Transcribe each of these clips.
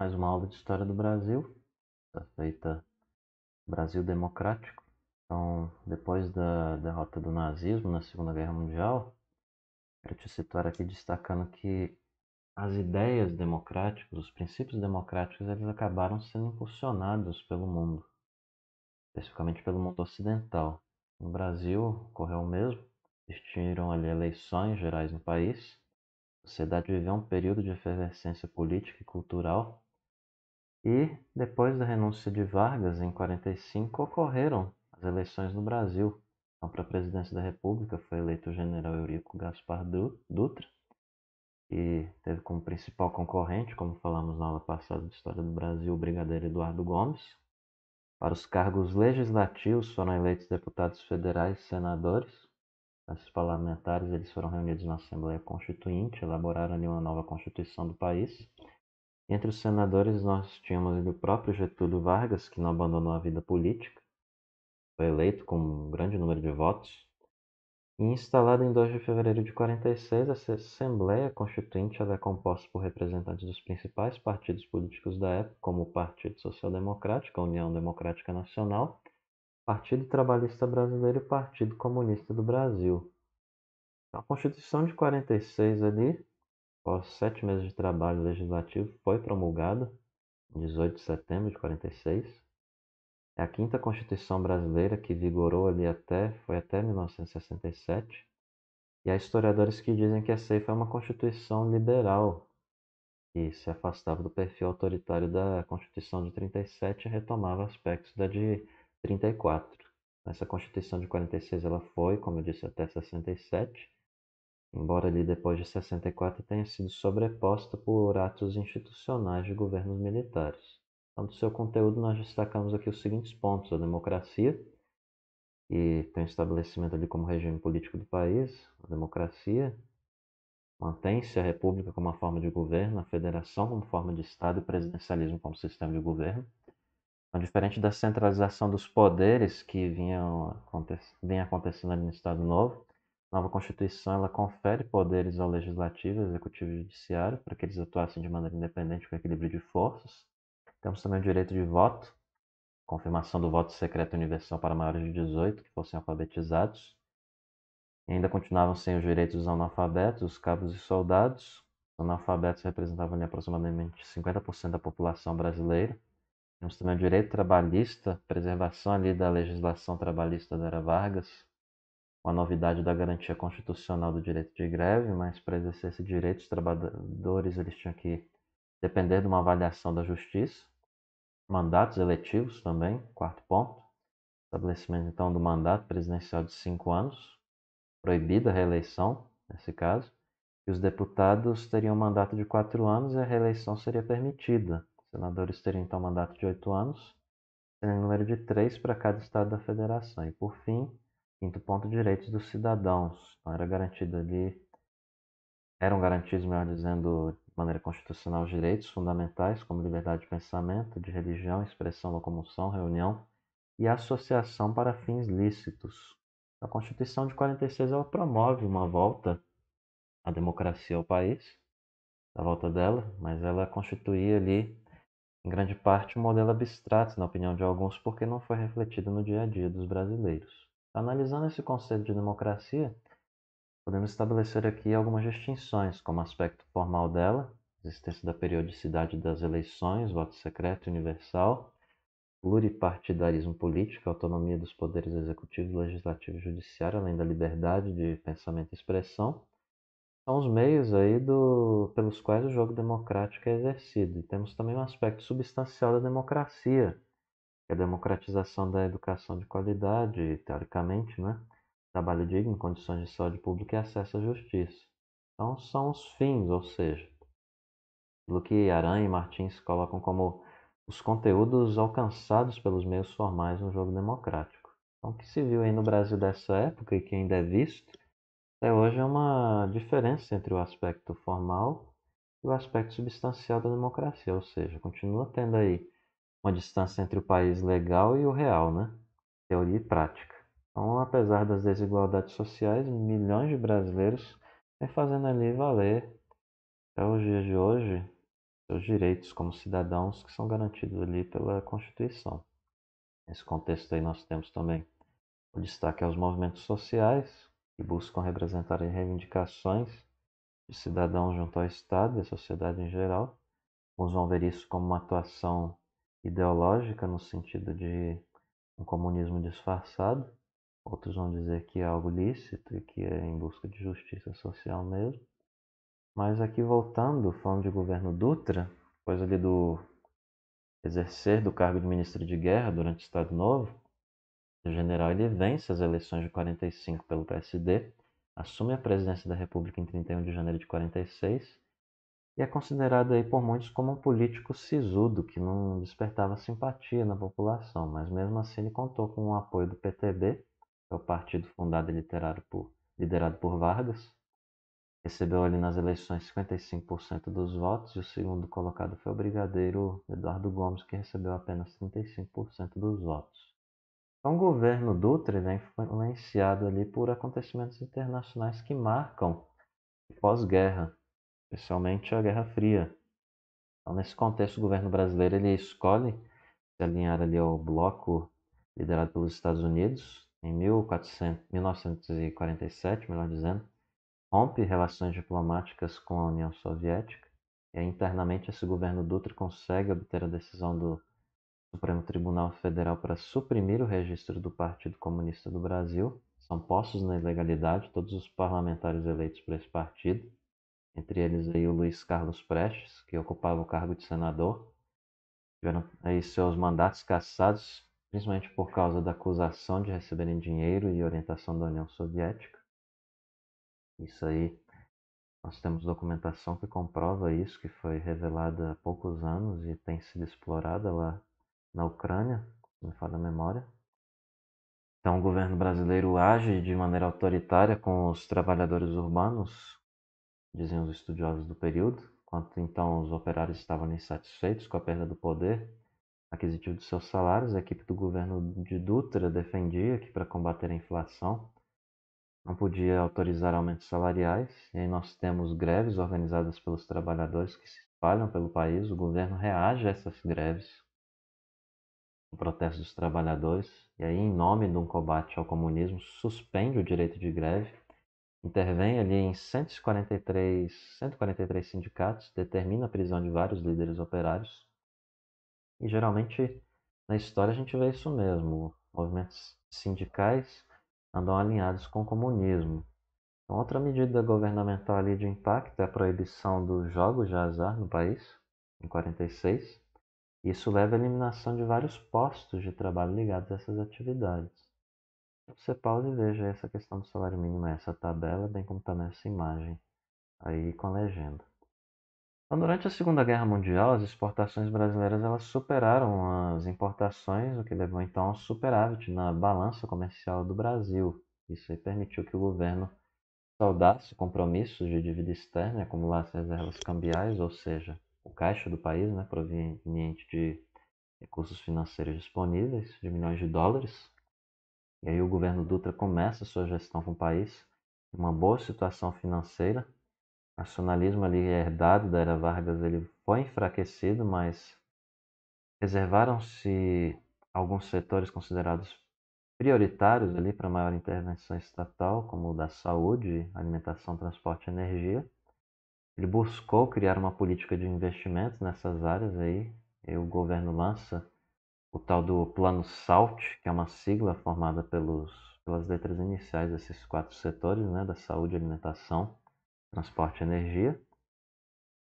Mais uma aula de História do Brasil, tá feita Brasil Democrático. Então, depois da derrota do nazismo na Segunda Guerra Mundial, quero te situar aqui destacando que as ideias democráticas, os princípios democráticos, eles acabaram sendo impulsionados pelo mundo, especificamente pelo mundo ocidental. No Brasil, ocorreu o mesmo, existiram ali eleições gerais no país, a sociedade viveu um período de efervescência política e cultural e, depois da renúncia de Vargas em 45, ocorreram as eleições no Brasil. Então, para a presidência da República foi eleito o general Eurico Gaspar Dutra, que teve como principal concorrente, como falamos na aula passada de História do Brasil, o brigadeiro Eduardo Gomes. Para os cargos legislativos foram eleitos deputados federais e senadores. Esses parlamentares eles foram reunidos na Assembleia Constituinte, elaboraram ali uma nova Constituição do país entre os senadores nós tínhamos o próprio Getúlio Vargas, que não abandonou a vida política, foi eleito com um grande número de votos, e instalada em 2 de fevereiro de 46, essa Assembleia Constituinte ela é composta por representantes dos principais partidos políticos da época, como o Partido Social Democrático, a União Democrática Nacional, Partido Trabalhista Brasileiro e Partido Comunista do Brasil. A Constituição de 46 ali Após sete meses de trabalho legislativo, foi promulgada, em 18 de setembro de 46. É a quinta Constituição brasileira que vigorou ali até, foi até 1967. E há historiadores que dizem que essa aí foi uma Constituição liberal, que se afastava do perfil autoritário da Constituição de 37 e retomava aspectos da de 34. Essa Constituição de 46 ela foi, como eu disse, até 67 embora ali depois de 64 tenha sido sobreposta por atos institucionais de governos militares. Então, do seu conteúdo, nós destacamos aqui os seguintes pontos: a democracia, que tem estabelecimento ali como regime político do país, a democracia, mantém-se a república como uma forma de governo, a federação como forma de Estado e o presidencialismo como sistema de governo. Então, diferente da centralização dos poderes que vinha acontecendo ali no Estado Novo, nova Constituição ela confere poderes ao Legislativo, Executivo e Judiciário para que eles atuassem de maneira independente com equilíbrio de forças. Temos também o direito de voto, confirmação do voto secreto universal para maiores de 18 que fossem alfabetizados. E ainda continuavam sem os direitos dos analfabetos, os cabos e soldados. Os analfabetos representavam aproximadamente 50% da população brasileira. Temos também o direito trabalhista, preservação ali da legislação trabalhista da era Vargas, uma novidade da garantia constitucional do direito de greve, mas para exercer esse direito, os trabalhadores eles tinham que depender de uma avaliação da justiça, mandatos eletivos também, quarto ponto, estabelecimento então do mandato presidencial de cinco anos, proibida a reeleição nesse caso, e os deputados teriam mandato de quatro anos e a reeleição seria permitida. Os senadores teriam então mandato de oito anos, sendo número de três para cada estado da federação. E por fim, Quinto ponto, direitos dos cidadãos. Então, era garantido ali, eram garantidos, melhor dizendo, de maneira constitucional, os direitos fundamentais, como liberdade de pensamento, de religião, expressão, locomoção, reunião e associação para fins lícitos. A Constituição de 46 ela promove uma volta à democracia ao país, a volta dela, mas ela constituía ali, em grande parte, um modelo abstrato, na opinião de alguns, porque não foi refletido no dia a dia dos brasileiros. Analisando esse conceito de democracia, podemos estabelecer aqui algumas distinções, como aspecto formal dela, existência da periodicidade das eleições, voto secreto e universal, pluripartidarismo político, autonomia dos poderes executivo, legislativo e judiciário, além da liberdade de pensamento e expressão, são os meios aí do, pelos quais o jogo democrático é exercido. E temos também um aspecto substancial da democracia, a democratização da educação de qualidade, teoricamente, né? trabalho digno, condições de saúde pública e acesso à justiça. Então, são os fins, ou seja, pelo que Aranha e Martins colocam como os conteúdos alcançados pelos meios formais no jogo democrático. Então, o que se viu aí no Brasil dessa época e que ainda é visto, até hoje é uma diferença entre o aspecto formal e o aspecto substancial da democracia, ou seja, continua tendo aí uma distância entre o país legal e o real, né? Teoria e prática. Então, apesar das desigualdades sociais, milhões de brasileiros estão fazendo ali valer até os dias de hoje seus direitos como cidadãos que são garantidos ali pela Constituição. Nesse contexto aí nós temos também o destaque aos movimentos sociais que buscam representar reivindicações de cidadãos junto ao Estado e à sociedade em geral. Alguns vão ver isso como uma atuação ideológica, no sentido de um comunismo disfarçado. Outros vão dizer que é algo lícito e que é em busca de justiça social mesmo. Mas aqui voltando, falando de governo Dutra, coisa ali do exercer do cargo de ministro de guerra durante o Estado Novo, o general ele vence as eleições de 45 pelo PSD, assume a presidência da República em 31 de janeiro de 46 e é considerado aí por muitos como um político sisudo, que não despertava simpatia na população, mas mesmo assim ele contou com o apoio do PTB, que é o partido fundado e por, liderado por Vargas. Recebeu ali nas eleições 55% dos votos e o segundo colocado foi o brigadeiro Eduardo Gomes, que recebeu apenas 35% dos votos. Então, o governo Dutra é influenciado ali por acontecimentos internacionais que marcam pós-guerra, especialmente a Guerra Fria. Então, nesse contexto, o governo brasileiro ele escolhe se alinhar ali ao bloco liderado pelos Estados Unidos em 1400, 1947, melhor dizendo, rompe relações diplomáticas com a União Soviética e internamente esse governo Dutra consegue obter a decisão do Supremo Tribunal Federal para suprimir o registro do Partido Comunista do Brasil. São postos na ilegalidade todos os parlamentares eleitos para esse partido entre eles aí o Luiz Carlos Prestes, que ocupava o cargo de senador. Tiveram aí seus mandatos cassados, principalmente por causa da acusação de receberem dinheiro e orientação da União Soviética. Isso aí, nós temos documentação que comprova isso, que foi revelada há poucos anos e tem sido explorada lá na Ucrânia, me falha a memória. Então, o governo brasileiro age de maneira autoritária com os trabalhadores urbanos, diziam os estudiosos do período, quanto então os operários estavam insatisfeitos com a perda do poder aquisitivo de seus salários, a equipe do governo de Dutra defendia que para combater a inflação não podia autorizar aumentos salariais, e aí nós temos greves organizadas pelos trabalhadores que se espalham pelo país, o governo reage a essas greves, o protesto dos trabalhadores, e aí em nome de um combate ao comunismo suspende o direito de greve intervém ali em 143, 143 sindicatos, determina a prisão de vários líderes operários. E geralmente na história a gente vê isso mesmo, movimentos sindicais andam alinhados com o comunismo. Então, outra medida governamental ali de impacto é a proibição dos jogos de azar no país, em 1946. Isso leva à eliminação de vários postos de trabalho ligados a essas atividades. Você pausa e veja essa questão do salário mínimo, essa tabela, bem como está nessa imagem aí com a legenda. Então, durante a Segunda Guerra Mundial, as exportações brasileiras elas superaram as importações, o que levou então ao superávit na balança comercial do Brasil. Isso aí permitiu que o governo saudasse compromissos de dívida externa e acumulasse reservas cambiais, ou seja, o caixa do país, né, proveniente de recursos financeiros disponíveis, de milhões de dólares, e aí o governo Dutra começa sua gestão com o país, uma boa situação financeira. O nacionalismo ali é herdado da era Vargas, ele foi enfraquecido, mas reservaram-se alguns setores considerados prioritários ali para maior intervenção estatal, como o da saúde, alimentação, transporte e energia. Ele buscou criar uma política de investimentos nessas áreas aí. E o governo lança o tal do plano SALT, que é uma sigla formada pelos, pelas letras iniciais desses quatro setores, né, da saúde, alimentação, transporte e energia.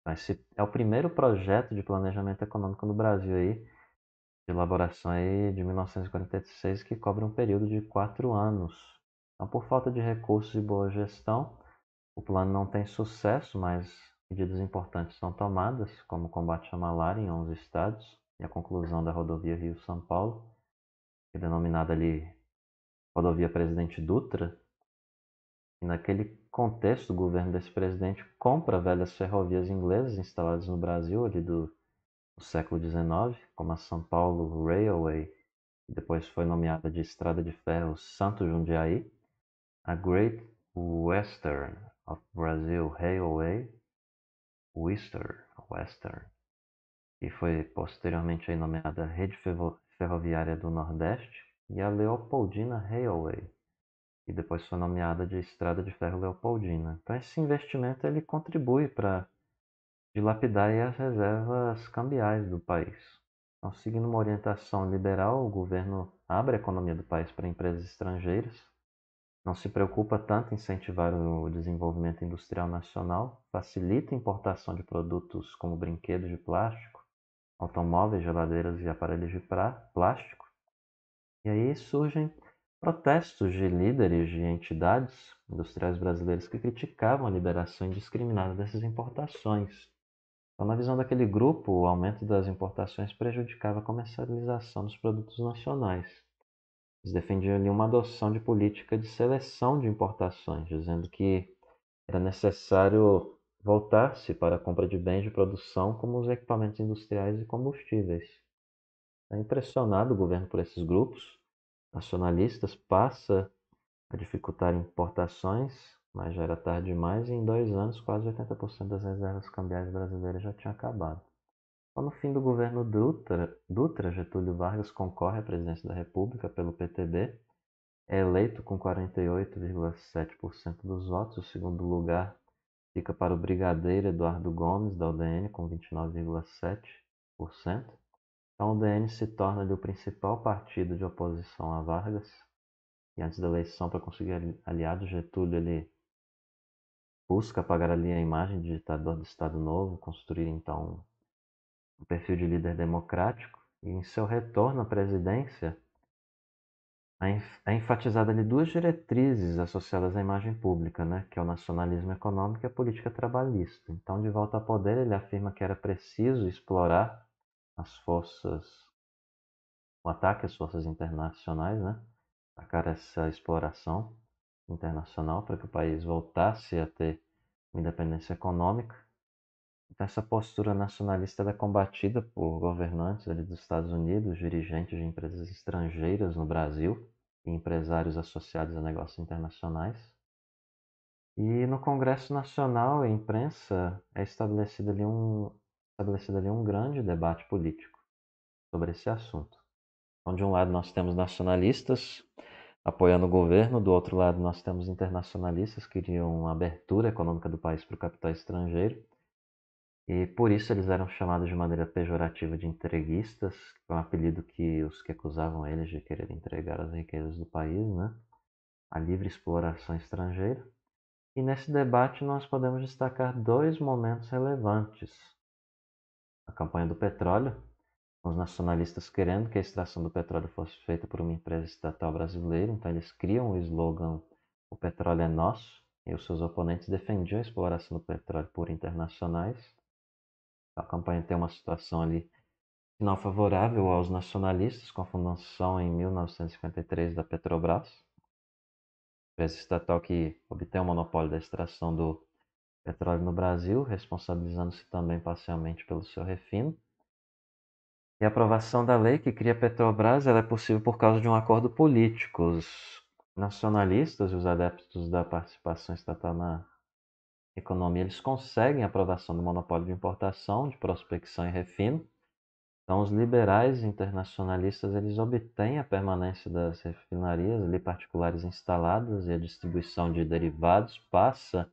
Esse é o primeiro projeto de planejamento econômico no Brasil aí, de elaboração aí de 1946, que cobre um período de quatro anos. Então, por falta de recursos e boa gestão, o plano não tem sucesso, mas medidas importantes são tomadas, como combate à malária em 11 estados, e a conclusão da rodovia Rio-São Paulo, que é denominada ali rodovia Presidente Dutra. E naquele contexto, o governo desse presidente compra velhas ferrovias inglesas instaladas no Brasil ali do, do século XIX, como a São Paulo Railway, que depois foi nomeada de Estrada de Ferro Santo Jundiaí, a Great Western of Brazil Railway, Western, Western que foi posteriormente nomeada Rede Ferroviária do Nordeste, e a Leopoldina Railway, que depois foi nomeada de Estrada de Ferro Leopoldina. Então esse investimento ele contribui para dilapidar as reservas cambiais do país. Então, seguindo uma orientação liberal, o governo abre a economia do país para empresas estrangeiras, não se preocupa tanto em incentivar o desenvolvimento industrial nacional, facilita a importação de produtos como brinquedos de plástico, automóveis, geladeiras e aparelhos de plástico. E aí surgem protestos de líderes de entidades industriais brasileiras que criticavam a liberação indiscriminada dessas importações. Então, na visão daquele grupo, o aumento das importações prejudicava a comercialização dos produtos nacionais. Eles defendiam ali uma adoção de política de seleção de importações, dizendo que era necessário voltar-se para a compra de bens de produção como os equipamentos industriais e combustíveis. Tá impressionado o governo por esses grupos nacionalistas, passa a dificultar importações, mas já era tarde demais e em dois anos quase 80% das reservas cambiais brasileiras já tinham acabado. Então, no fim do governo Dutra, Dutra, Getúlio Vargas concorre à presidência da República pelo PTB, é eleito com 48,7% dos votos, o segundo lugar Fica para o Brigadeiro Eduardo Gomes, da UDN, com 29,7%. A UDN se torna o principal partido de oposição a Vargas. E antes da eleição, para conseguir aliados, Getúlio ele busca apagar ali a imagem de ditador do Estado Novo, construir então um perfil de líder democrático. E em seu retorno à presidência, é, é enfatizada ali duas diretrizes associadas à imagem pública, né, que é o nacionalismo econômico e a política trabalhista. Então, de volta ao poder, ele afirma que era preciso explorar as forças, o ataque às forças internacionais, né, atacar essa exploração internacional para que o país voltasse a ter uma independência econômica então, essa postura nacionalista é combatida por governantes ali dos Estados Unidos, dirigentes de empresas estrangeiras no Brasil e empresários associados a negócios internacionais. E no Congresso Nacional, a imprensa, é estabelecido ali um, estabelecido ali um grande debate político sobre esse assunto. Então, de um lado, nós temos nacionalistas apoiando o governo, do outro lado, nós temos internacionalistas que queriam uma abertura econômica do país para o capital estrangeiro. E por isso eles eram chamados de maneira pejorativa de entreguistas, que é um apelido que os que acusavam eles de querer entregar as riquezas do país, né? A livre exploração estrangeira. E nesse debate nós podemos destacar dois momentos relevantes. A campanha do petróleo, os nacionalistas querendo que a extração do petróleo fosse feita por uma empresa estatal brasileira, então eles criam o slogan O petróleo é nosso, e os seus oponentes defendiam a exploração do petróleo por internacionais. A campanha tem uma situação ali não é favorável aos nacionalistas com a fundação em 1953 da Petrobras, empresa estatal que obtém o monopólio da extração do petróleo no Brasil, responsabilizando-se também parcialmente pelo seu refino. E a aprovação da lei que cria a Petrobras ela é possível por causa de um acordo político. Os nacionalistas e os adeptos da participação estatal na economia, eles conseguem aprovação do monopólio de importação, de prospecção e refino. Então, os liberais internacionalistas eles obtêm a permanência das refinarias ali particulares instaladas e a distribuição de derivados passa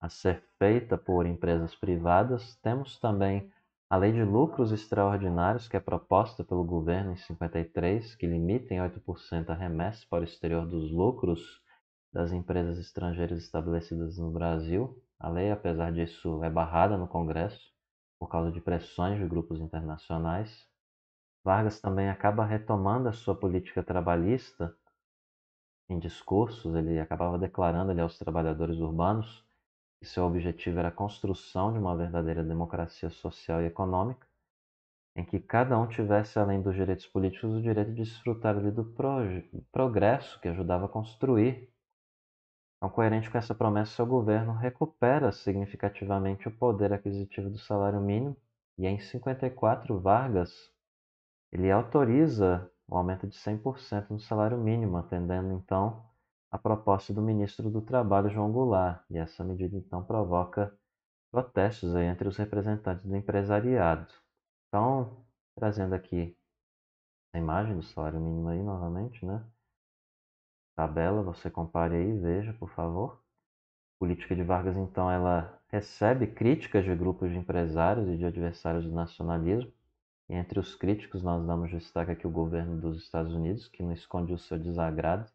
a ser feita por empresas privadas. Temos também a lei de lucros extraordinários que é proposta pelo governo em 53, que limita em 8% a remessa para o exterior dos lucros das empresas estrangeiras estabelecidas no Brasil. A lei, apesar disso, é barrada no Congresso por causa de pressões de grupos internacionais. Vargas também acaba retomando a sua política trabalhista em discursos, ele acabava declarando ali, aos trabalhadores urbanos que seu objetivo era a construção de uma verdadeira democracia social e econômica, em que cada um tivesse, além dos direitos políticos, o direito de desfrutar ali, do progresso que ajudava a construir então, coerente com essa promessa, o governo recupera significativamente o poder aquisitivo do salário mínimo e em 54 Vargas ele autoriza o aumento de 100% no salário mínimo, atendendo então a proposta do ministro do Trabalho João Goulart, e essa medida então provoca protestos aí entre os representantes do empresariado. Então, trazendo aqui a imagem do salário mínimo aí novamente, né? tabela, você compare aí e veja, por favor. A política de Vargas, então, ela recebe críticas de grupos de empresários e de adversários do nacionalismo. E entre os críticos, nós damos destaque aqui o governo dos Estados Unidos, que não esconde o seu desagrado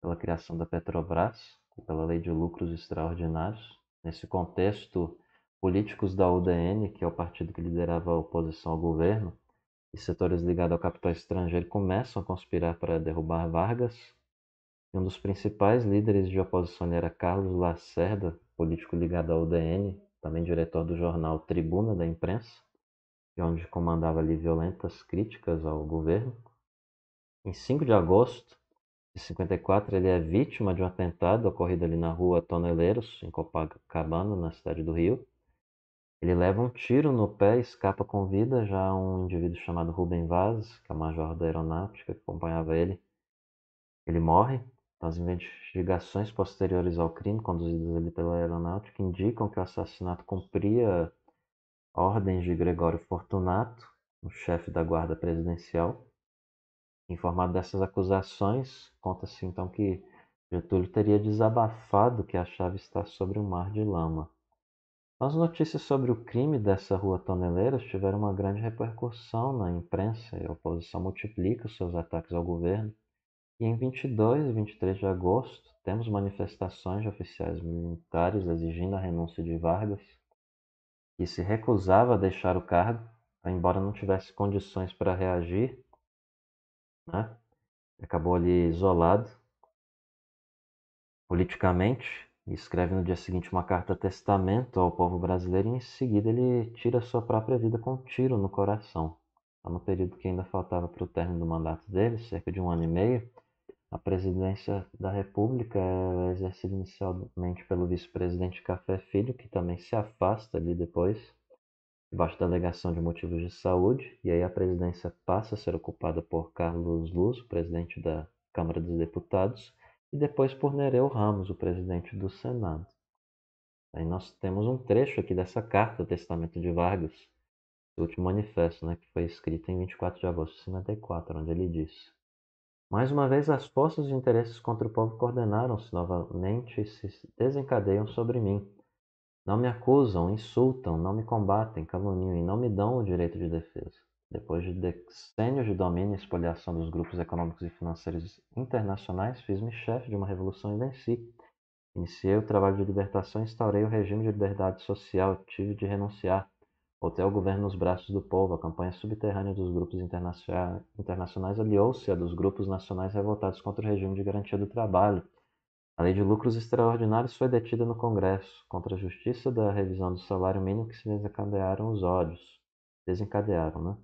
pela criação da Petrobras, pela lei de lucros extraordinários. Nesse contexto, políticos da UDN, que é o partido que liderava a oposição ao governo, e setores ligados ao capital estrangeiro começam a conspirar para derrubar Vargas, um dos principais líderes de oposição era Carlos Lacerda, político ligado ao UDN, também diretor do jornal Tribuna da Imprensa, de é onde comandava ali violentas críticas ao governo. Em 5 de agosto de 54, ele é vítima de um atentado ocorrido ali na rua Toneleiros, em Copacabana, na cidade do Rio. Ele leva um tiro no pé e escapa com vida. Já um indivíduo chamado Rubem Vaz, que é o major da aeronáutica que acompanhava ele, ele morre as investigações posteriores ao crime, conduzidas ali pela aeronáutica, indicam que o assassinato cumpria ordens de Gregório Fortunato, o chefe da guarda presidencial. Informado dessas acusações, conta-se então que Getúlio teria desabafado que a chave está sobre um mar de lama. As notícias sobre o crime dessa rua Toneleiras tiveram uma grande repercussão na imprensa e a oposição multiplica seus ataques ao governo e em 22 e 23 de agosto, temos manifestações de oficiais militares exigindo a renúncia de Vargas, que se recusava a deixar o cargo, embora não tivesse condições para reagir, né? acabou ali isolado politicamente, e escreve no dia seguinte uma carta testamento ao povo brasileiro e em seguida ele tira sua própria vida com um tiro no coração. Então, no período que ainda faltava para o término do mandato dele, cerca de um ano e meio, a presidência da República é exercida inicialmente pelo vice-presidente Café Filho, que também se afasta ali depois, debaixo da alegação de motivos de saúde, e aí a presidência passa a ser ocupada por Carlos Luz, presidente da Câmara dos Deputados, e depois por Nereu Ramos, o presidente do Senado. Aí nós temos um trecho aqui dessa carta, o Testamento de Vargas, o último manifesto, né, que foi escrito em 24 de agosto de 54, onde ele diz: mais uma vez, as forças de interesses contra o povo coordenaram-se novamente e se desencadeiam sobre mim. Não me acusam, insultam, não me combatem, caluniam e não me dão o direito de defesa. Depois de decênios de domínio e expoliação dos grupos econômicos e financeiros internacionais, fiz-me chefe de uma revolução e venci. Iniciei o trabalho de libertação e instaurei o regime de liberdade social. Tive de renunciar Hotel governa os braços do povo. A campanha subterrânea dos grupos internacionais aliou-se à dos grupos nacionais revoltados contra o regime de garantia do trabalho. A lei de lucros extraordinários foi detida no Congresso contra a justiça da revisão do salário mínimo que se desencadearam os ódios. Desencadearam, né?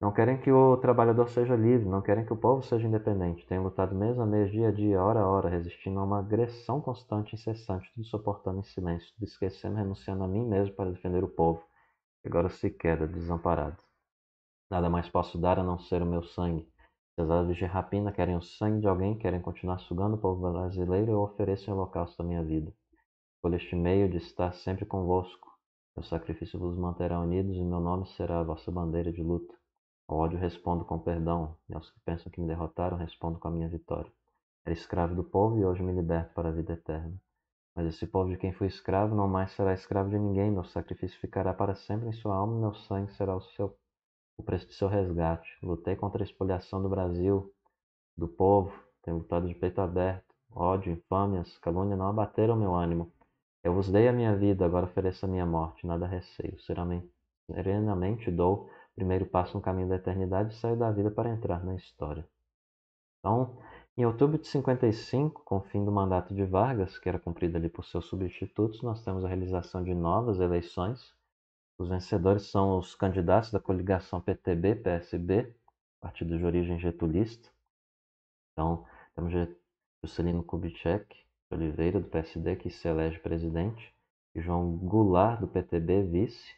Não querem que o trabalhador seja livre, não querem que o povo seja independente. Tem lutado mês a mês, dia a dia, hora a hora, resistindo a uma agressão constante, incessante, tudo suportando em silêncio, tudo esquecendo, renunciando a mim mesmo para defender o povo agora se queda, desamparado. Nada mais posso dar a não ser o meu sangue. Se as aves de rapina querem o sangue de alguém, querem continuar sugando o povo brasileiro, eu ofereço o holocausto da minha vida. Por este meio de estar sempre convosco. Meu sacrifício vos manterá unidos e meu nome será a vossa bandeira de luta. Ao ódio respondo com perdão, e aos que pensam que me derrotaram, respondo com a minha vitória. Era escravo do povo e hoje me liberto para a vida eterna. Mas esse povo de quem fui escravo não mais será escravo de ninguém, meu sacrifício ficará para sempre em sua alma, meu sangue será o, seu, o preço de seu resgate. Lutei contra a expoliação do Brasil, do povo, tenho lutado de peito aberto. Ódio, infâmias, calúnia não abateram meu ânimo. Eu vos dei a minha vida, agora ofereço a minha morte, nada receio. Serenamente dou o primeiro passo no caminho da eternidade e saio da vida para entrar na história. Então, em outubro de 55, com o fim do mandato de Vargas, que era cumprido ali por seus substitutos, nós temos a realização de novas eleições. Os vencedores são os candidatos da coligação PTB-PSB, partido de origem getulista. Então, temos Juscelino Kubitschek de Oliveira, do PSD, que se elege presidente, e João Goulart, do PTB, vice,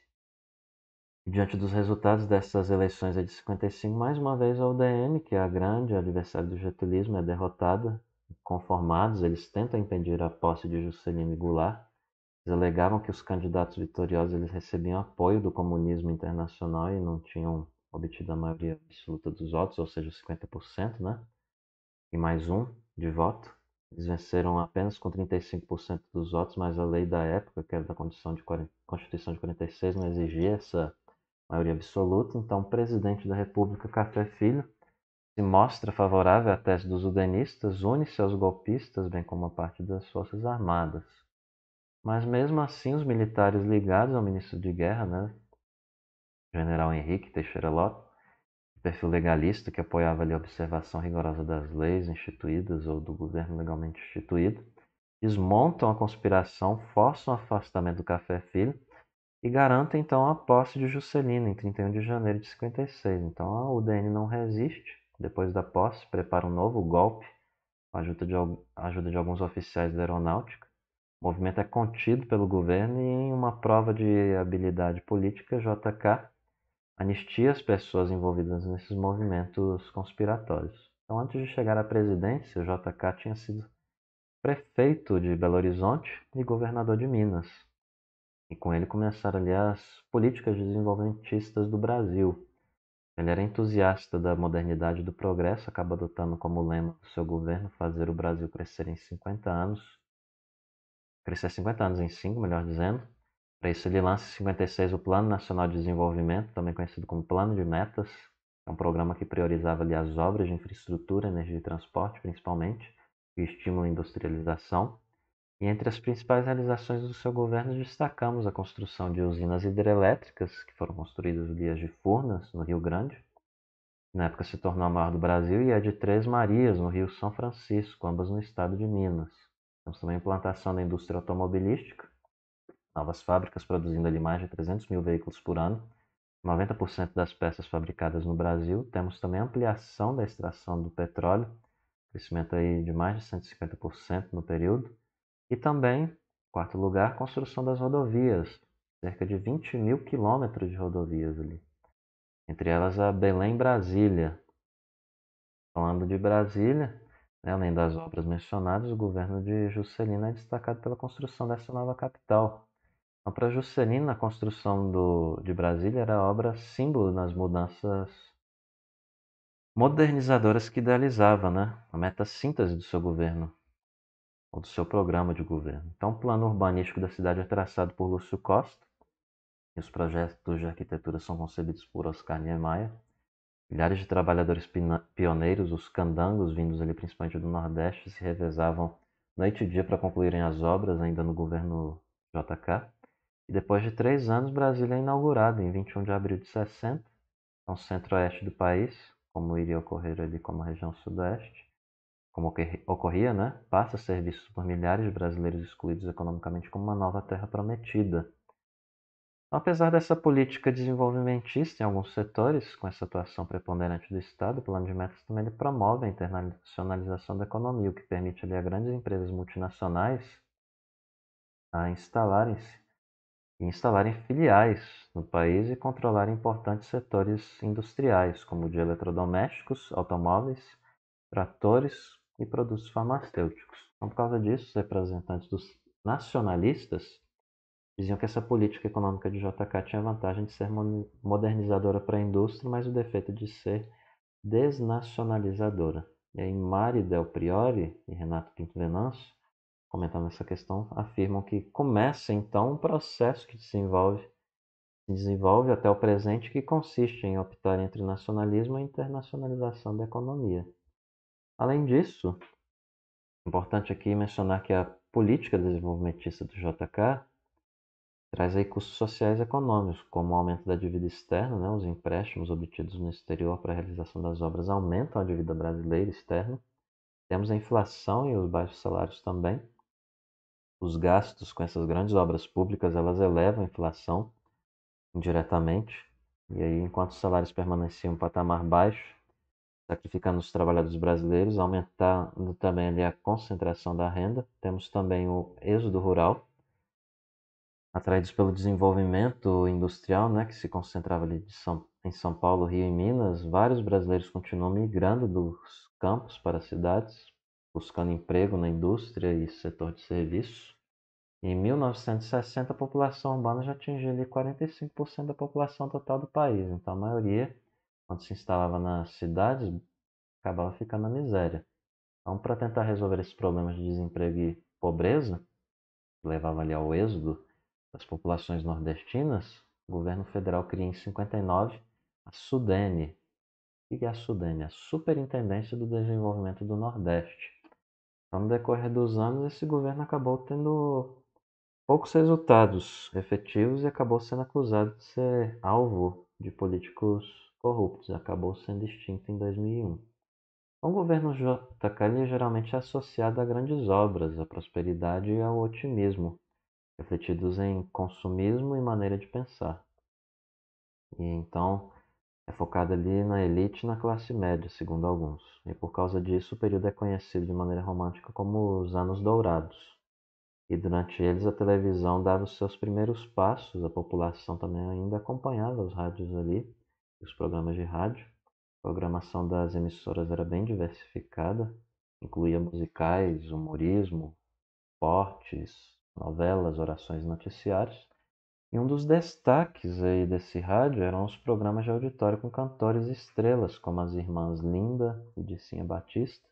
Diante dos resultados dessas eleições de 55, mais uma vez a UDN, que é a grande adversária do getulismo, é derrotada. Conformados, eles tentam impedir a posse de Juscelino Goulart. Eles alegavam que os candidatos vitoriosos eles recebiam apoio do comunismo internacional e não tinham obtido a maioria absoluta dos votos, ou seja, 50%, né? E mais um de voto. Eles venceram apenas com 35% dos votos, mas a lei da época, que era da Constituição de 46, não exigia essa maioria absoluta, então o presidente da República, Café Filho, se mostra favorável à tese dos udenistas, une-se aos golpistas, bem como a parte das Forças Armadas. Mas mesmo assim, os militares ligados ao ministro de guerra, né, general Henrique Teixeira Lopes, perfil legalista que apoiava ali a observação rigorosa das leis instituídas ou do governo legalmente instituído, desmontam a conspiração, forçam o afastamento do Café Filho e garanta então a posse de Juscelino em 31 de janeiro de 56. Então a UDN não resiste, depois da posse, prepara um novo golpe com a ajuda de, ajuda de alguns oficiais da aeronáutica. O movimento é contido pelo governo e, em uma prova de habilidade política, JK anistia as pessoas envolvidas nesses movimentos conspiratórios. Então, antes de chegar à presidência, JK tinha sido prefeito de Belo Horizonte e governador de Minas e com ele começaram ali as políticas desenvolvimentistas do Brasil. Ele era entusiasta da modernidade e do progresso, acaba adotando como lema do seu governo fazer o Brasil crescer em 50 anos, crescer 50 anos em 5, melhor dizendo. Para isso ele lança em 56 o Plano Nacional de Desenvolvimento, também conhecido como Plano de Metas, é um programa que priorizava ali as obras de infraestrutura, energia e transporte, principalmente, e estimula à industrialização. E entre as principais realizações do seu governo destacamos a construção de usinas hidrelétricas, que foram construídas via de Furnas, no Rio Grande, na época se tornou a maior do Brasil, e a é de Três Marias, no Rio São Francisco, ambas no estado de Minas. Temos também a implantação da indústria automobilística, novas fábricas produzindo ali mais de 300 mil veículos por ano, 90% das peças fabricadas no Brasil. Temos também ampliação da extração do petróleo, crescimento aí de mais de 150% no período. E também, quarto lugar, construção das rodovias, cerca de 20 mil quilômetros de rodovias ali, entre elas a Belém-Brasília. Falando de Brasília, né, além das obras mencionadas, o governo de Juscelino é destacado pela construção dessa nova capital. Então, para Juscelino, a construção do, de Brasília era obra símbolo nas mudanças modernizadoras que idealizava, né? a meta síntese do seu governo ou do seu programa de governo. Então, o plano urbanístico da cidade é traçado por Lúcio Costa, e os projetos de arquitetura são concebidos por Oscar Niemeyer. Milhares de trabalhadores pioneiros, os candangos, vindos ali principalmente do Nordeste, se revezavam noite e dia para concluírem as obras, ainda no governo JK. E depois de três anos, Brasília é inaugurada, em 21 de abril de 60, no então, centro-oeste do país, como iria ocorrer ali como região sudoeste como ocorria, né, passa visto por milhares de brasileiros excluídos economicamente como uma nova terra prometida. Apesar dessa política desenvolvimentista em alguns setores, com essa atuação preponderante do Estado, o plano de metas também promove a internacionalização da economia, o que permite ali, a grandes empresas multinacionais a instalarem-se e instalarem filiais no país e controlarem importantes setores industriais, como o de eletrodomésticos, automóveis, tratores, e produtos farmacêuticos. Então, por causa disso, os representantes dos nacionalistas diziam que essa política econômica de JK tinha a vantagem de ser modernizadora para a indústria, mas o defeito de ser desnacionalizadora. E aí Mari Del Priori e Renato Pinto Venâncio, comentando essa questão, afirmam que começa então um processo que desenvolve desenvolve até o presente que consiste em optar entre nacionalismo e internacionalização da economia. Além disso, importante aqui mencionar que a política desenvolvimentista do JK traz aí custos sociais e econômicos, como o aumento da dívida externa, né? os empréstimos obtidos no exterior para a realização das obras aumentam a dívida brasileira externa, temos a inflação e os baixos salários também, os gastos com essas grandes obras públicas, elas elevam a inflação indiretamente, e aí enquanto os salários permaneciam em um patamar baixo, sacrificando os trabalhadores brasileiros, aumentando também ali, a concentração da renda. Temos também o êxodo rural, atraídos pelo desenvolvimento industrial, né, que se concentrava ali São, em São Paulo, Rio e Minas. Vários brasileiros continuam migrando dos campos para as cidades, buscando emprego na indústria e setor de serviços. Em 1960, a população urbana já atingia ali 45% da população total do país, então a maioria quando se instalava nas cidades, acabava ficando na miséria. Então, para tentar resolver esses problemas de desemprego e pobreza, que levava ali ao êxodo das populações nordestinas, o governo federal cria em 59 a SUDENE. O que é a SUDENE? A Superintendência do Desenvolvimento do Nordeste. Então, no decorrer dos anos, esse governo acabou tendo poucos resultados efetivos e acabou sendo acusado de ser alvo de políticos corruptos, acabou sendo extinto em 2001. O governo JK é geralmente associado a grandes obras, à prosperidade e ao otimismo, refletidos em consumismo e maneira de pensar. E então é focado ali na elite e na classe média, segundo alguns. E por causa disso, o período é conhecido de maneira romântica como os Anos Dourados. E durante eles a televisão dava os seus primeiros passos, a população também ainda acompanhava os rádios ali, os programas de rádio. A programação das emissoras era bem diversificada, incluía musicais, humorismo, esportes, novelas, orações noticiárias. E um dos destaques aí desse rádio eram os programas de auditório com cantores estrelas, como as irmãs Linda e Dicinha Batista,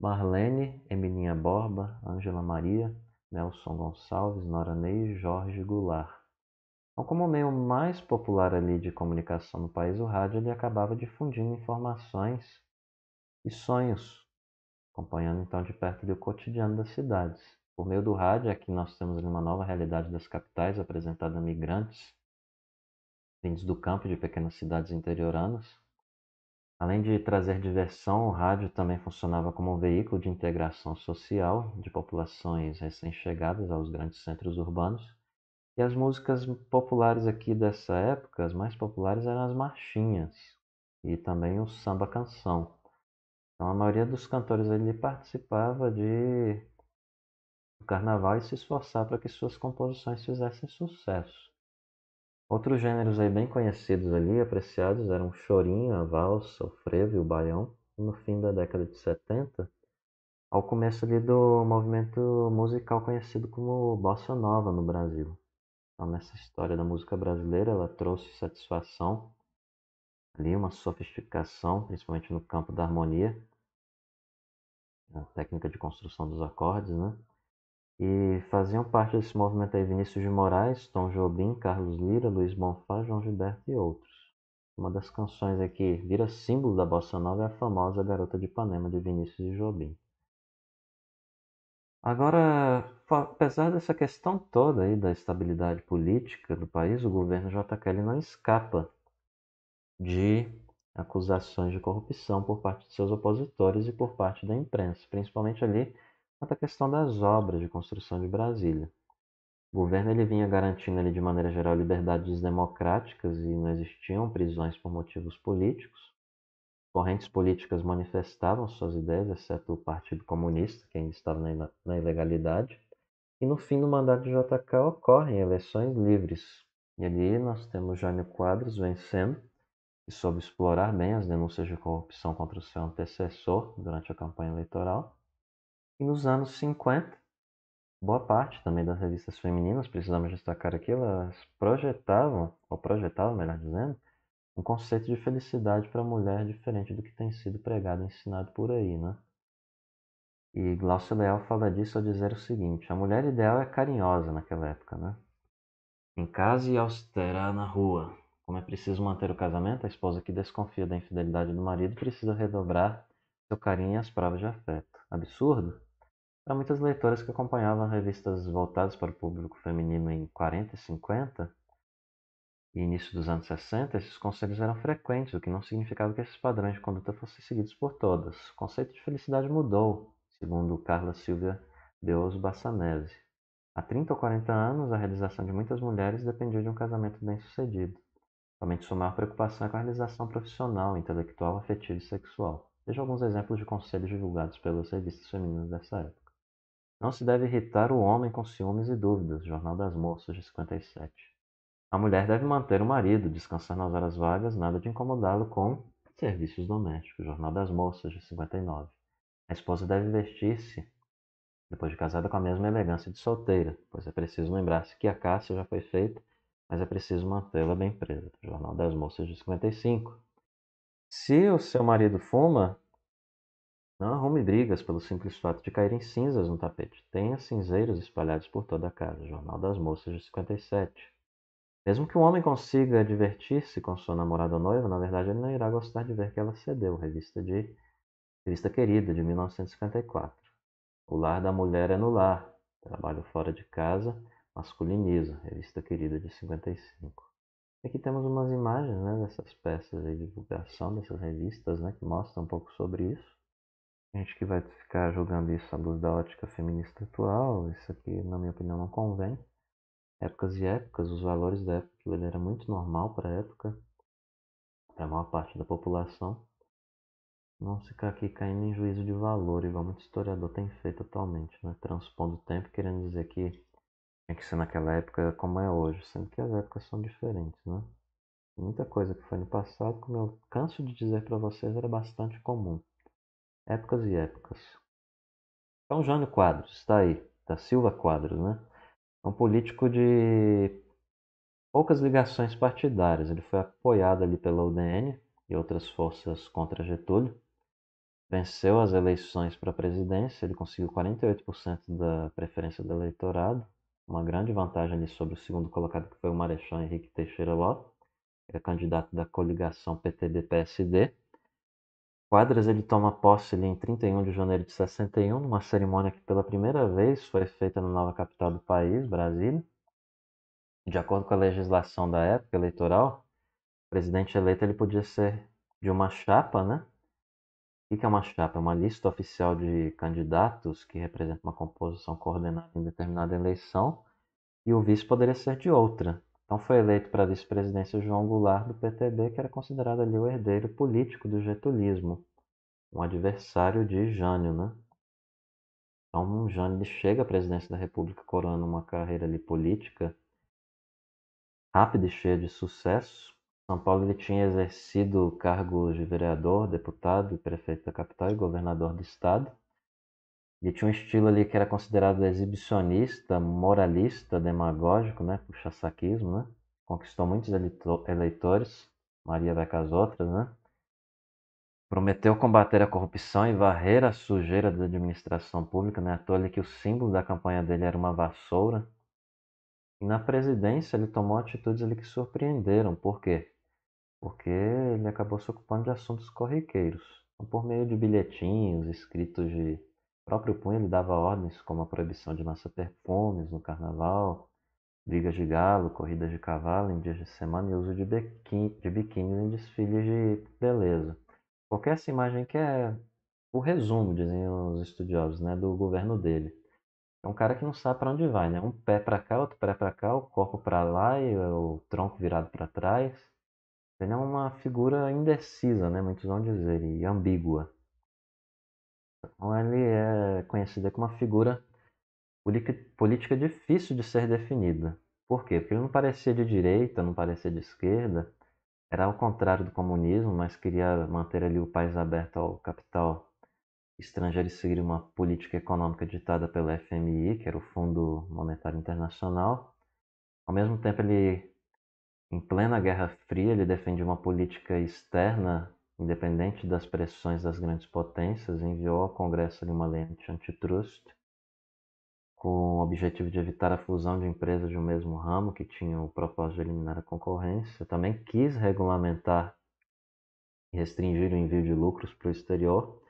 Marlene, Emilinha Borba, Ângela Maria, Nelson Gonçalves, Nora Ney e Jorge Goulart. Então, como meio mais popular ali de comunicação no país, o rádio ele acabava difundindo informações e sonhos, acompanhando então de perto o cotidiano das cidades. Por meio do rádio é que nós temos uma nova realidade das capitais apresentada a migrantes vindos do campo de pequenas cidades interioranas. Além de trazer diversão, o rádio também funcionava como um veículo de integração social de populações recém-chegadas aos grandes centros urbanos e as músicas populares aqui dessa época, as mais populares eram as marchinhas e também o samba canção. Então a maioria dos cantores ali participava de do carnaval e se esforçar para que suas composições fizessem sucesso. Outros gêneros aí bem conhecidos ali, apreciados, eram o chorinho, a valsa, o frevo e o baião. E no fim da década de 70, ao começo ali do movimento musical conhecido como bossa nova no Brasil. Então, nessa história da música brasileira, ela trouxe satisfação ali, uma sofisticação, principalmente no campo da harmonia, a técnica de construção dos acordes, né? E faziam parte desse movimento aí Vinícius de Moraes, Tom Jobim, Carlos Lira, Luiz Bonfá, João Gilberto e outros. Uma das canções aqui vira símbolo da bossa nova é a famosa Garota de Ipanema de Vinícius de Jobim. Agora, apesar dessa questão toda aí da estabilidade política do país, o governo J. não escapa de acusações de corrupção por parte de seus opositores e por parte da imprensa, principalmente ali quanto à questão das obras de construção de Brasília. O governo ele vinha garantindo ali de maneira geral liberdades democráticas e não existiam prisões por motivos políticos correntes políticas manifestavam suas ideias, exceto o Partido Comunista, que ainda estava na ilegalidade. E no fim do mandato de JK ocorrem eleições livres. E ali nós temos Jânio Quadros vencendo, que soube explorar bem as denúncias de corrupção contra o seu antecessor durante a campanha eleitoral. E nos anos 50, boa parte também das revistas femininas, precisamos destacar aqui, elas projetavam, ou projetavam, melhor dizendo, um conceito de felicidade para a mulher diferente do que tem sido pregado e ensinado por aí, né? E Glaucio Leal fala disso ao dizer o seguinte: a mulher ideal é carinhosa naquela época, né? Em casa e austera na rua. Como é preciso manter o casamento, a esposa que desconfia da infidelidade do marido precisa redobrar seu carinho e as provas de afeto. Absurdo? Para muitas leitoras que acompanhavam revistas voltadas para o público feminino em 40 e 50, e início dos anos 60, esses conselhos eram frequentes, o que não significava que esses padrões de conduta fossem seguidos por todas. O conceito de felicidade mudou, segundo Carla Silvia Deus Bassanese. Há 30 ou 40 anos, a realização de muitas mulheres dependia de um casamento bem-sucedido. Somente sua maior preocupação é com a realização profissional, intelectual, afetiva e sexual. Veja alguns exemplos de conselhos divulgados pelas revistas femininas dessa época. Não se deve irritar o homem com ciúmes e dúvidas, Jornal das Moças, de 57. A mulher deve manter o marido, descansar nas horas vagas, nada de incomodá-lo com serviços domésticos, Jornal das Moças, de 59. A esposa deve vestir-se, depois de casada, com a mesma elegância de solteira, pois é preciso lembrar-se que a caça já foi feita, mas é preciso mantê-la bem presa, Jornal das Moças, de 55. Se o seu marido fuma, não arrume brigas pelo simples fato de caírem cinzas no tapete. Tenha cinzeiros espalhados por toda a casa. Jornal das Moças de 57. Mesmo que um homem consiga divertir-se com sua namorada ou noiva, na verdade ele não irá gostar de ver que ela cedeu. Revista de Revista Querida, de 1954. O lar da mulher é no lar. Trabalho fora de casa masculiniza. Revista Querida, de 55. Aqui temos umas imagens né, dessas peças de divulgação, dessas revistas, né, que mostram um pouco sobre isso. A gente que vai ficar julgando isso à luz da ótica feminista atual, isso aqui, na minha opinião, não convém épocas e épocas, os valores da época, ele era muito normal para a época, para a maior parte da população. Não ficar aqui caindo em juízo de valor, igual muito historiador tem feito atualmente, né? transpondo o tempo, querendo dizer que é que ser naquela época como é hoje, sendo que as épocas são diferentes. Né? Muita coisa que foi no passado, como eu canso de dizer para vocês, era bastante comum. Épocas e épocas. Então, Jânio Quadros, está aí, da Silva Quadros, né? É um político de poucas ligações partidárias. Ele foi apoiado ali pela UDN e outras forças contra Getúlio. Venceu as eleições para a presidência, ele conseguiu 48% da preferência do eleitorado, uma grande vantagem ali sobre o segundo colocado, que foi o Marechal Henrique Teixeira Lopes, que é candidato da coligação PTB-PSD. Quadras ele toma posse ali em 31 de janeiro de 61, numa cerimônia que pela primeira vez foi feita na nova capital do país, Brasília. De acordo com a legislação da época eleitoral, o presidente eleito ele podia ser de uma chapa, né? O que é uma chapa? É uma lista oficial de candidatos que representa uma composição coordenada em determinada eleição, e o vice poderia ser de outra. Então foi eleito para a vice-presidência João Goulart do PTB, que era considerado ali o herdeiro político do getulismo, um adversário de Jânio, né? Então Jânio chega à presidência da República coroando uma carreira ali política rápida e cheia de sucesso. São Paulo ele tinha exercido cargos de vereador, deputado, prefeito da capital e governador do estado. Ele tinha um estilo ali que era considerado exibicionista, moralista, demagógico, né? Puxa saquismo, né? Conquistou muitos eleitores, Maria vai com as outras, né? Prometeu combater a corrupção e varrer a sujeira da administração pública, né? À toa ali que o símbolo da campanha dele era uma vassoura. E na presidência ele tomou atitudes ali que surpreenderam. Por quê? Porque ele acabou se ocupando de assuntos corriqueiros. Por meio de bilhetinhos, escritos de o próprio punho dava ordens como a proibição de lançar perfumes no carnaval, brigas de galo, corridas de cavalo em dias de semana e uso de biquíni, de biquíni em desfiles de beleza. Porque essa imagem que é o resumo, dizem os estudiosos, né, do governo dele. É um cara que não sabe para onde vai, né? Um pé para cá, outro pé para cá, o corpo para lá e o tronco virado para trás. Ele é uma figura indecisa, né? Muitos vão dizer, e ambígua. Então, ele é conhecido como uma figura política difícil de ser definida. Por quê? Porque ele não parecia de direita, não parecia de esquerda, era ao contrário do comunismo, mas queria manter ali o país aberto ao capital estrangeiro e seguir uma política econômica ditada pelo FMI, que era o Fundo Monetário Internacional. Ao mesmo tempo, ele, em plena Guerra Fria, ele defendia uma política externa independente das pressões das grandes potências, enviou ao Congresso uma lente antitrust com o objetivo de evitar a fusão de empresas de um mesmo ramo que tinham o propósito de eliminar a concorrência. Também quis regulamentar e restringir o envio de lucros para o exterior.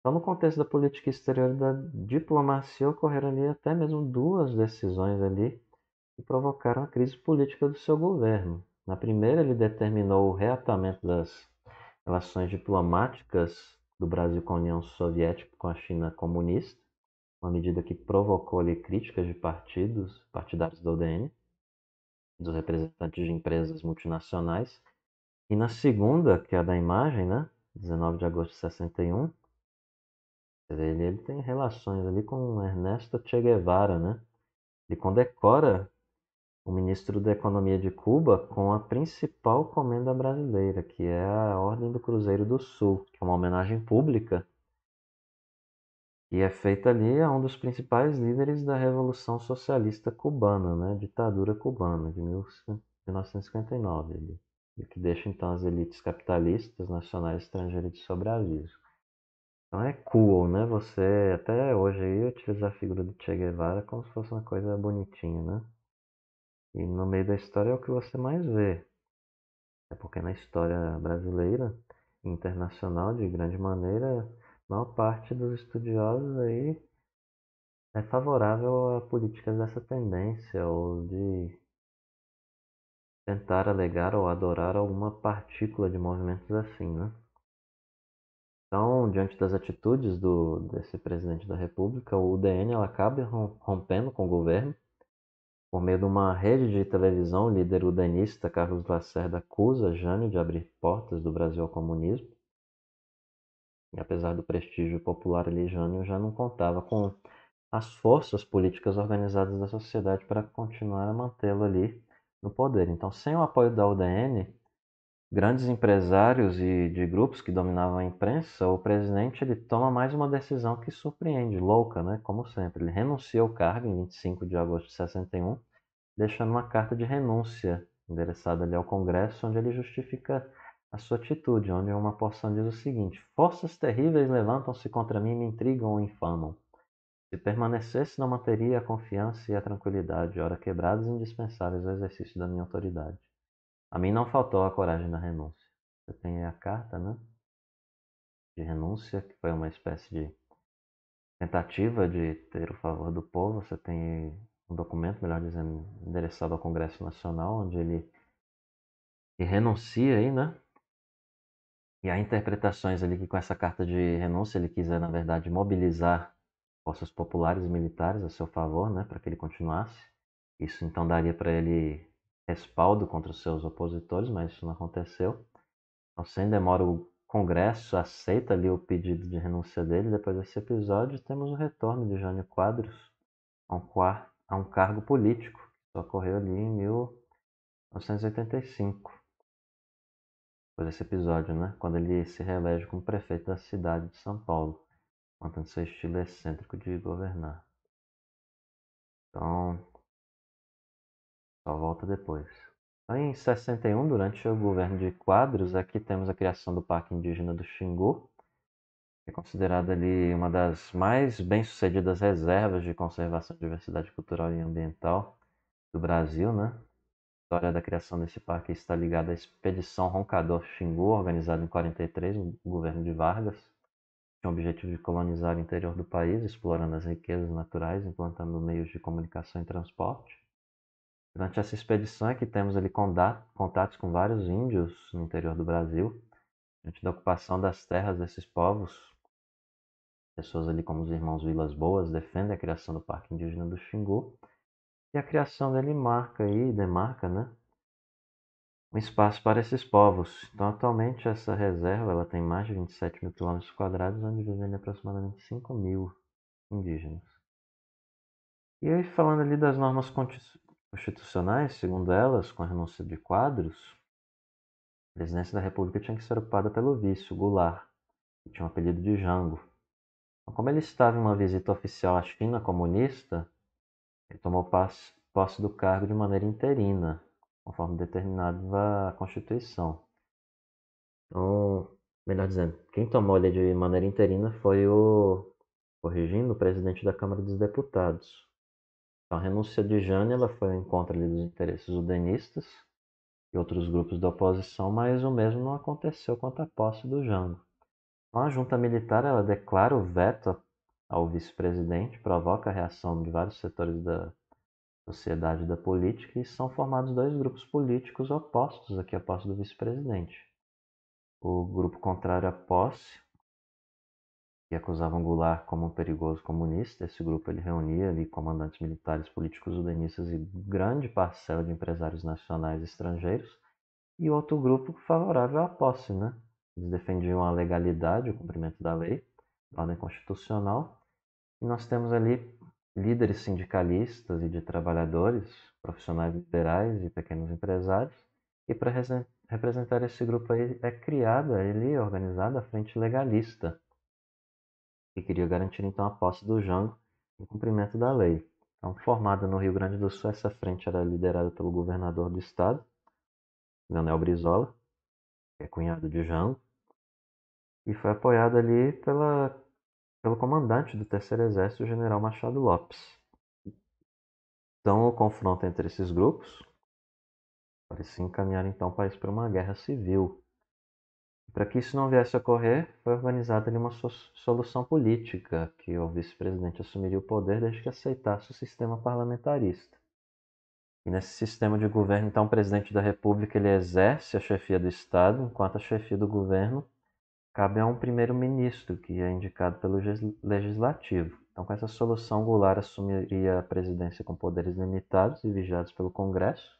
Então, no contexto da política exterior e da diplomacia, ocorreram ali até mesmo duas decisões ali que provocaram a crise política do seu governo. Na primeira, ele determinou o reatamento das relações diplomáticas do Brasil com a União Soviética, com a China comunista, uma medida que provocou ali críticas de partidos, partidários do ODN, dos representantes de empresas multinacionais. E na segunda, que é a da imagem, né, 19 de agosto de 61, ele, ele tem relações ali com Ernesto Che Guevara, né? Ele condecora o ministro da Economia de Cuba com a principal comenda brasileira, que é a Ordem do Cruzeiro do Sul, que é uma homenagem pública e é feita ali a um dos principais líderes da Revolução Socialista Cubana, né, ditadura cubana de 1959, ali, e que deixa então as elites capitalistas, nacionais e estrangeiras de sobreaviso. Então é cool, né? Você até hoje aí utilizar a figura do Che Guevara como se fosse uma coisa bonitinha, né? E no meio da história é o que você mais vê. É porque na história brasileira, internacional, de grande maneira, a maior parte dos estudiosos aí é favorável a políticas dessa tendência ou de tentar alegar ou adorar alguma partícula de movimentos assim, né? Então, diante das atitudes do, desse presidente da República, o DN ela acaba rompendo com o governo por meio de uma rede de televisão, o líder udanista Carlos Lacerda acusa Jânio de abrir portas do Brasil ao comunismo. E apesar do prestígio popular ali, Jânio já não contava com as forças políticas organizadas da sociedade para continuar a mantê-lo ali no poder. Então, sem o apoio da UDN, grandes empresários e de grupos que dominavam a imprensa, o presidente ele toma mais uma decisão que surpreende, louca, né? Como sempre, ele renuncia ao cargo em 25 de agosto de 61, deixando uma carta de renúncia endereçada ali ao Congresso, onde ele justifica a sua atitude, onde uma porção diz o seguinte: Forças terríveis levantam-se contra mim, me intrigam ou infamam. Se permanecesse, não manteria a confiança e a tranquilidade, ora quebradas, indispensáveis ao exercício da minha autoridade. A mim não faltou a coragem da renúncia. Eu tenho a carta, né? De renúncia, que foi uma espécie de tentativa de ter o favor do povo. Você tem um documento, melhor dizendo, endereçado ao Congresso Nacional, onde ele, ele renuncia aí, né? E há interpretações ali que com essa carta de renúncia ele quiser, na verdade, mobilizar forças populares e militares a seu favor, né, para que ele continuasse. Isso então daria para ele respaldo contra os seus opositores, mas isso não aconteceu. Então, sem demora, o Congresso aceita ali o pedido de renúncia dele. Depois desse episódio, temos o retorno de Jânio Quadros a um, a um cargo político, que ocorreu ali em 1985. Depois desse episódio, né? Quando ele se reelege como prefeito da cidade de São Paulo, mantendo seu estilo excêntrico de governar. Então, só volta depois. Então, em 61, durante o governo de Quadros, aqui temos a criação do Parque Indígena do Xingu, que é considerada ali uma das mais bem-sucedidas reservas de conservação de diversidade cultural e ambiental do Brasil, né? A história da criação desse parque está ligada à expedição Roncador Xingu, organizada em 43, no governo de Vargas. Tinha o objetivo de colonizar o interior do país, explorando as riquezas naturais, implantando meios de comunicação e transporte. Durante essa expedição é que temos ali contatos com vários índios no interior do Brasil, diante da ocupação das terras desses povos. Pessoas ali como os irmãos Vilas Boas defendem a criação do Parque Indígena do Xingu e a criação dele marca aí demarca, né? um espaço para esses povos. Então, atualmente, essa reserva ela tem mais de 27 mil quilômetros quadrados, onde vivem aproximadamente 5 mil indígenas. E aí, falando ali das normas constitucionais, segundo elas, com a renúncia de quadros, a presidência da República tinha que ser ocupada pelo vice, o Goulart, que tinha o um apelido de Jango. Então, como ele estava em uma visita oficial à China comunista, ele tomou posse do cargo de maneira interina, conforme determinado a Constituição. Então, melhor dizendo, quem tomou ele de maneira interina foi o, corrigindo, o presidente da Câmara dos Deputados, então, a renúncia de Jane ela foi em contra ali, dos interesses udenistas e outros grupos da oposição, mas o mesmo não aconteceu quanto à posse do Jango. Então, a junta militar ela declara o veto ao vice-presidente, provoca a reação de vários setores da sociedade da política e são formados dois grupos políticos opostos aqui à posse do vice-presidente. O grupo contrário à posse que acusavam Goulart como um perigoso comunista. Esse grupo ele reunia ali comandantes militares, políticos udenistas e grande parcela de empresários nacionais e estrangeiros. E outro grupo favorável à posse, né? Eles defendiam a legalidade, o cumprimento da lei, a ordem constitucional. E nós temos ali líderes sindicalistas e de trabalhadores, profissionais liberais e pequenos empresários. E para representar esse grupo aí é criada, ele é organizada a Frente Legalista, que queria garantir então a posse do Jango em cumprimento da lei. Então, formada no Rio Grande do Sul, essa frente era liderada pelo governador do estado, Leonel Brizola, que é cunhado de Jango, e foi apoiada ali pela, pelo comandante do Terceiro Exército, o general Machado Lopes. Então, o confronto entre esses grupos parecia encaminhar então o país para uma guerra civil, para que isso não viesse a ocorrer, foi organizada ali uma solução política, que o vice-presidente assumiria o poder desde que aceitasse o sistema parlamentarista. E nesse sistema de governo, então, o presidente da República ele exerce a chefia do Estado, enquanto a chefia do governo cabe a um primeiro-ministro, que é indicado pelo legislativo. Então, com essa solução, Goulart assumiria a presidência com poderes limitados e vigiados pelo Congresso.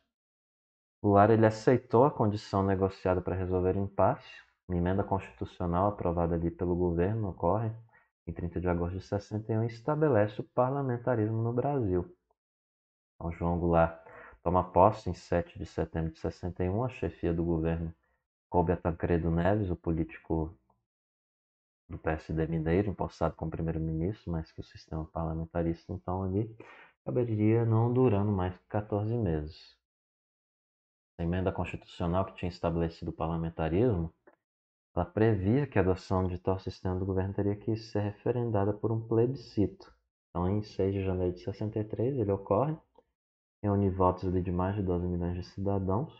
Goulart ele aceitou a condição negociada para resolver o impasse, uma emenda constitucional aprovada ali pelo governo ocorre em 30 de agosto de 61 e estabelece o parlamentarismo no Brasil. Então, João Goulart toma posse em 7 de setembro de 61, a chefia do governo coube a Tancredo Neves, o político do PSD Mineiro, empossado como primeiro-ministro, mas que o sistema parlamentarista então ali caberia não durando mais que 14 meses. A emenda constitucional que tinha estabelecido o parlamentarismo ela previa que a adoção de tal sistema do governo teria que ser referendada por um plebiscito. Então, em 6 de janeiro de 63, ele ocorre, reúne votos de mais de 12 milhões de cidadãos,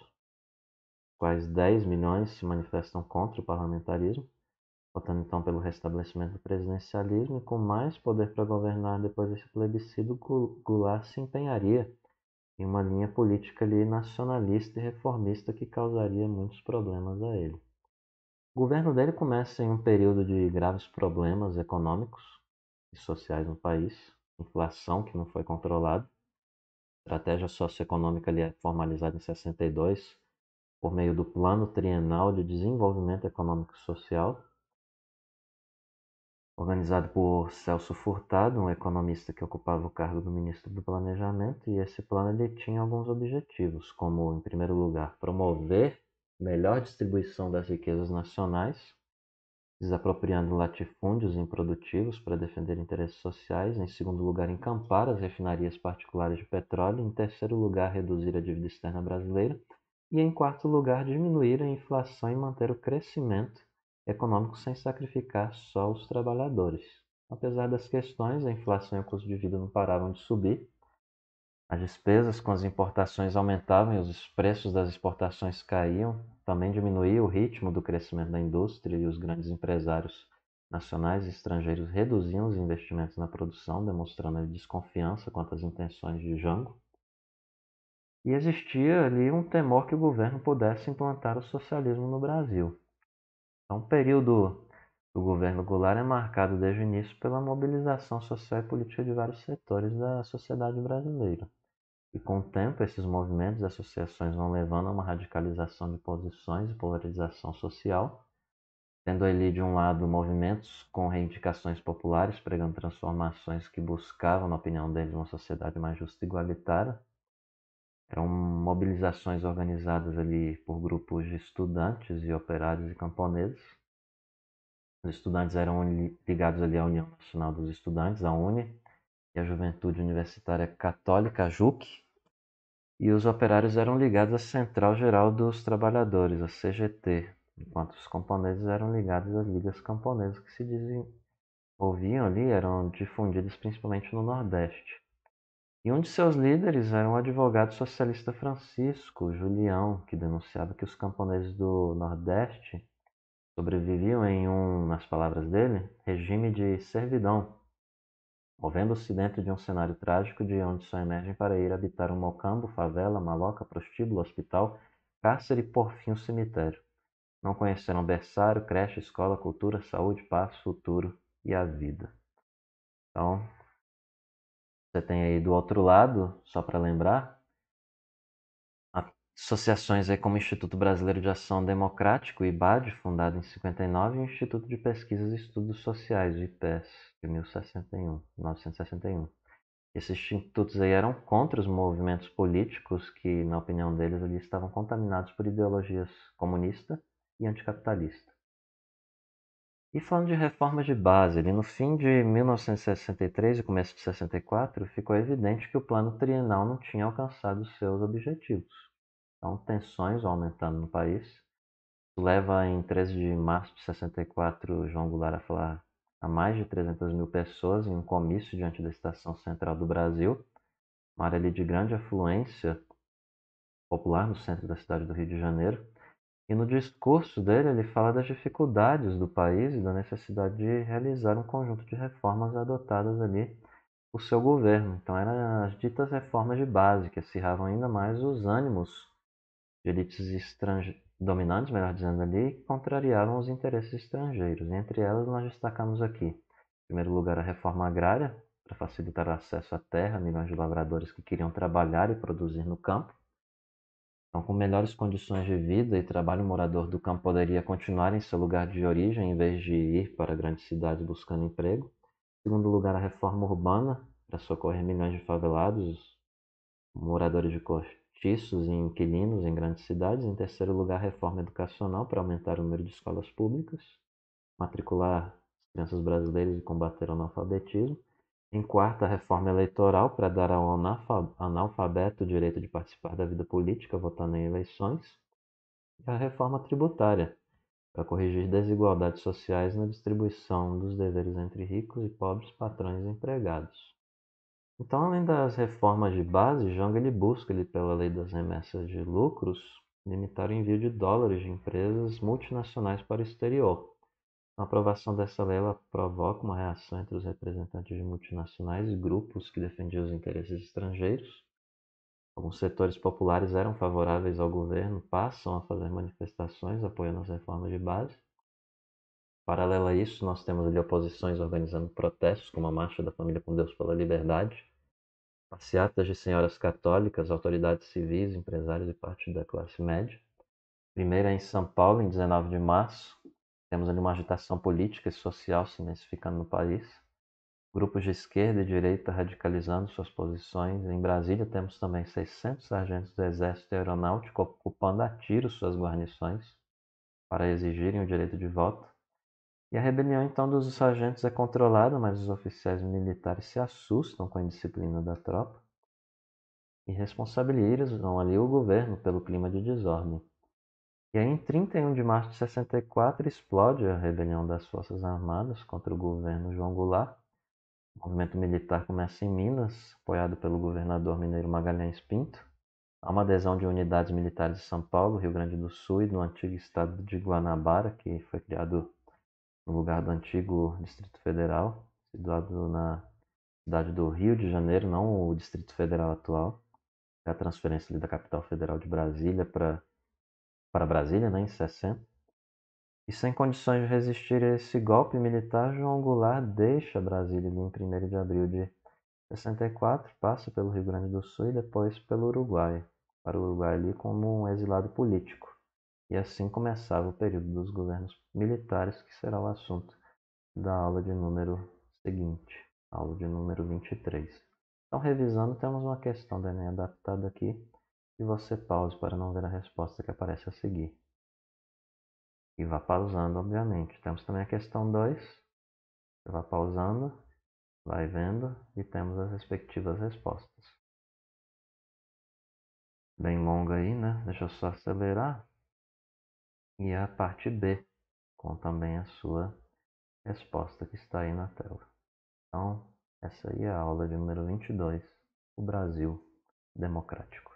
quais 10 milhões se manifestam contra o parlamentarismo, votando então pelo restabelecimento do presidencialismo e com mais poder para governar depois desse plebiscito, Goulart se empenharia em uma linha política ali nacionalista e reformista que causaria muitos problemas a ele. O governo dele começa em um período de graves problemas econômicos e sociais no país, inflação que não foi controlada, estratégia socioeconômica ali é formalizada em 62 por meio do Plano Trienal de Desenvolvimento Econômico e Social, organizado por Celso Furtado, um economista que ocupava o cargo do ministro do Planejamento, e esse plano ele tinha alguns objetivos, como, em primeiro lugar, promover melhor distribuição das riquezas nacionais, desapropriando latifúndios improdutivos para defender interesses sociais, em segundo lugar, encampar as refinarias particulares de petróleo, em terceiro lugar, reduzir a dívida externa brasileira e, em quarto lugar, diminuir a inflação e manter o crescimento econômico sem sacrificar só os trabalhadores. Apesar das questões, a inflação e o custo de vida não paravam de subir, as despesas com as importações aumentavam e os preços das exportações caíam. Também diminuía o ritmo do crescimento da indústria e os grandes empresários nacionais e estrangeiros reduziam os investimentos na produção, demonstrando desconfiança quanto às intenções de Jango. E existia ali um temor que o governo pudesse implantar o socialismo no Brasil. Então, o período do governo Goulart é marcado desde o início pela mobilização social e política de vários setores da sociedade brasileira. E com o tempo, esses movimentos e associações vão levando a uma radicalização de posições e polarização social, tendo ali de um lado movimentos com reivindicações populares pregando transformações que buscavam, na opinião deles, uma sociedade mais justa e igualitária. Eram mobilizações organizadas ali por grupos de estudantes e operários e camponeses. Os estudantes eram ligados ali à União Nacional dos Estudantes, a UNE, e a Juventude Universitária Católica (JUC), e os operários eram ligados à Central Geral dos Trabalhadores, a CGT, enquanto os camponeses eram ligados às ligas camponesas que se desenvolviam ali, eram difundidas principalmente no Nordeste. E um de seus líderes era um advogado socialista Francisco Julião, que denunciava que os camponeses do Nordeste sobreviviam em um, nas palavras dele, regime de servidão, movendo-se dentro de um cenário trágico de onde só emergem para ir habitar um mocambo, favela, maloca, prostíbulo, hospital, cárcere e por fim o um cemitério. Não conheceram berçário, creche, escola, cultura, saúde, paz, futuro e a vida. Então, você tem aí do outro lado, só para lembrar, Associações aí como o Instituto Brasileiro de Ação Democrática, o IBAD, fundado em 59, e o Instituto de Pesquisas e Estudos Sociais, o IPES, de 1961. Esses institutos aí eram contra os movimentos políticos que, na opinião deles, ali estavam contaminados por ideologias comunista e anticapitalista. E falando de reforma de base, ali no fim de 1963 e começo de 64, ficou evidente que o plano trienal não tinha alcançado seus objetivos. Então, tensões aumentando no país. Isso leva, em 13 de março de 64, João Goulart a falar a mais de 300 mil pessoas em um comício diante da Estação Central do Brasil, uma área ali de grande afluência popular no centro da cidade do Rio de Janeiro. E no discurso dele, ele fala das dificuldades do país e da necessidade de realizar um conjunto de reformas adotadas ali por seu governo. Então, eram as ditas reformas de base que acirravam ainda mais os ânimos de elites dominantes, melhor dizendo ali, que contrariavam os interesses estrangeiros. Entre elas, nós destacamos aqui, em primeiro lugar, a reforma agrária, para facilitar o acesso à terra, milhões de lavradores que queriam trabalhar e produzir no campo. Então, com melhores condições de vida e trabalho, o morador do campo poderia continuar em seu lugar de origem, em vez de ir para grandes cidades buscando emprego. Em segundo lugar, a reforma urbana, para socorrer milhões de favelados, moradores de cortiços e inquilinos em grandes cidades. Em terceiro lugar, reforma educacional para aumentar o número de escolas públicas, matricular crianças brasileiras e combater o analfabetismo. Em quarto, reforma eleitoral para dar ao analfabeto o direito de participar da vida política, votando em eleições. E a reforma tributária para corrigir desigualdades sociais na distribuição dos deveres entre ricos e pobres, patrões e empregados. Então, além das reformas de base, Jong ele busca, ele, pela lei das remessas de lucros, limitar o envio de dólares de empresas multinacionais para o exterior. A aprovação dessa lei provoca uma reação entre os representantes de multinacionais e grupos que defendiam os interesses estrangeiros. Alguns setores populares eram favoráveis ao governo, passam a fazer manifestações apoiando as reformas de base. Paralelo a isso, nós temos ali oposições organizando protestos, como a Marcha da Família com Deus pela Liberdade, passeatas de senhoras católicas, autoridades civis, empresários e parte da classe média. Primeira em São Paulo, em 19 de março. Temos ali uma agitação política e social se intensificando no país. Grupos de esquerda e direita radicalizando suas posições. Em Brasília, temos também 600 sargentos do Exército Aeronáutico ocupando a tiro suas guarnições para exigirem o direito de voto. E a rebelião então dos sargentos é controlada, mas os oficiais militares se assustam com a indisciplina da tropa e responsabilizam ali o governo pelo clima de desordem. E aí, em 31 de março de 64, explode a rebelião das Forças Armadas contra o governo João Goulart. O movimento militar começa em Minas, apoiado pelo governador mineiro Magalhães Pinto. Há uma adesão de unidades militares de São Paulo, Rio Grande do Sul e do antigo estado de Guanabara, que foi criado no lugar do antigo Distrito Federal, situado na cidade do Rio de Janeiro, não o Distrito Federal atual. É a transferência da capital federal de Brasília para para Brasília, né, em 60. E sem condições de resistir a esse golpe militar, João Goulart deixa Brasília em 1 de abril de 64, passa pelo Rio Grande do Sul e depois pelo Uruguai, para o Uruguai ali como um exilado político. E assim começava o período dos governos militares, que será o assunto da aula de número seguinte, aula de número 23. Então, revisando, temos uma questão da Enem adaptada aqui, e você pause para não ver a resposta que aparece a seguir. E vá pausando, obviamente. Temos também a questão 2, você vai pausando, vai vendo, e temos as respectivas respostas. Bem longa aí, né? Deixa eu só acelerar e a parte B, com também a sua resposta que está aí na tela. Então, essa aí é a aula de número 22, o Brasil Democrático.